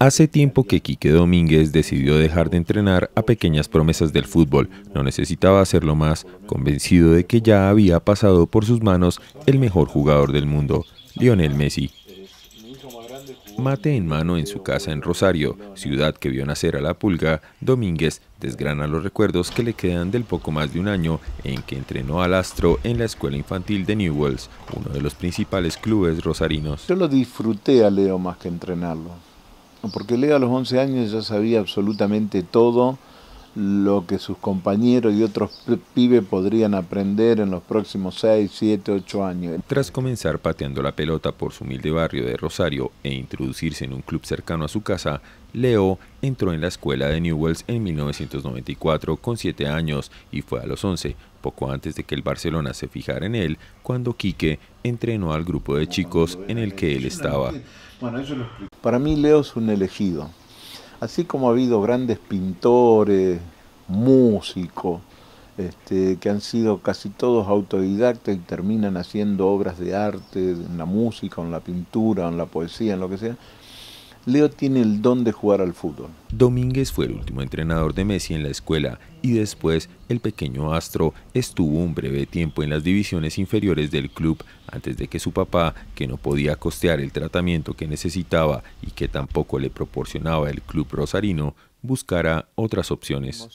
Hace tiempo que Quique Domínguez decidió dejar de entrenar a pequeñas promesas del fútbol. No necesitaba hacerlo más, convencido de que ya había pasado por sus manos el mejor jugador del mundo, Lionel Messi. Mate en mano en su casa en Rosario, ciudad que vio nacer a la pulga, Domínguez desgrana los recuerdos que le quedan del poco más de un año en que entrenó al astro en la escuela infantil de Newells, uno de los principales clubes rosarinos. Yo lo disfruté a Leo más que entrenarlo porque Leo a los 11 años ya sabía absolutamente todo lo que sus compañeros y otros pibes podrían aprender en los próximos 6, 7, 8 años. Tras comenzar pateando la pelota por su humilde barrio de Rosario e introducirse en un club cercano a su casa, Leo entró en la escuela de Newells en 1994 con 7 años y fue a los 11, poco antes de que el Barcelona se fijara en él, cuando Quique entrenó al grupo de chicos en el que él estaba. Para mí Leo es un elegido. Así como ha habido grandes pintores, músicos, este, que han sido casi todos autodidactas y terminan haciendo obras de arte, en la música, en la pintura, en la poesía, en lo que sea, Leo tiene el don de jugar al fútbol. Domínguez fue el último entrenador de Messi en la escuela y después el pequeño astro estuvo un breve tiempo en las divisiones inferiores del club antes de que su papá, que no podía costear el tratamiento que necesitaba y que tampoco le proporcionaba el club rosarino, buscara otras opciones.